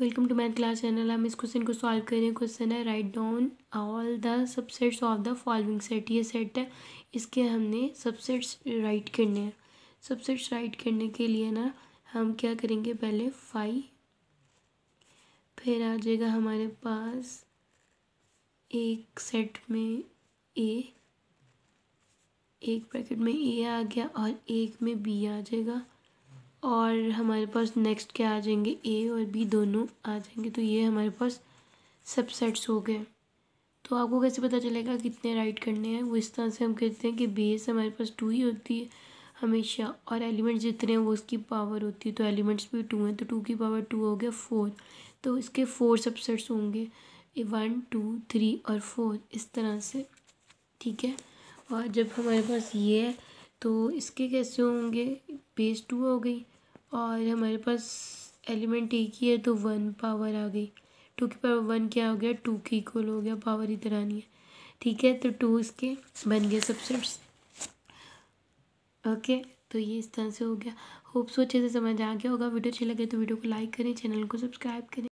welcome to math class channel हम इस question को सॉल्व करें क्वेश्चन है write down all the subsets of the following set ये सेट है इसके हमने सबसेट्स राइट करने हैं सबसेट्स राइट करने के लिए ना हम क्या करेंगे पहले फाइव फिर आ जाएगा हमारे पास एक सेट में ए एक ब्रैकेट में ए आ गया और एक में बी आ जाएगा और हमारे पास नेक्स्ट क्या आ जाएंगे ए और बी दोनों आ जाएंगे तो ये हमारे पास सबसेट्स हो गए तो आपको कैसे पता चलेगा कितने राइट करने हैं वो इस तरह से हम कहते हैं कि बेस हमारे पास टू ही होती है हमेशा और एलिमेंट्स जितने हैं वो उसकी पावर होती है तो एलिमेंट्स भी टू हैं तो टू की पावर टू हो गया फोर तो इसके फोर सबसेट्स होंगे वन टू थ्री और फोर इस तरह से ठीक है और जब हमारे पास ये है तो इसके कैसे होंगे बेस टू हो गई और हमारे पास एलिमेंट एक ही है तो वन पावर आ गई टू की पावर वन क्या हो गया टू की इक्वल हो गया पावर इधर आनी है ठीक है तो टू इसके बन गए सबसे ओके तो ये इस तरह से हो गया होप अच्छे से समझ आ गया होगा वीडियो अच्छी लगे तो वीडियो को लाइक करें चैनल को सब्सक्राइब करें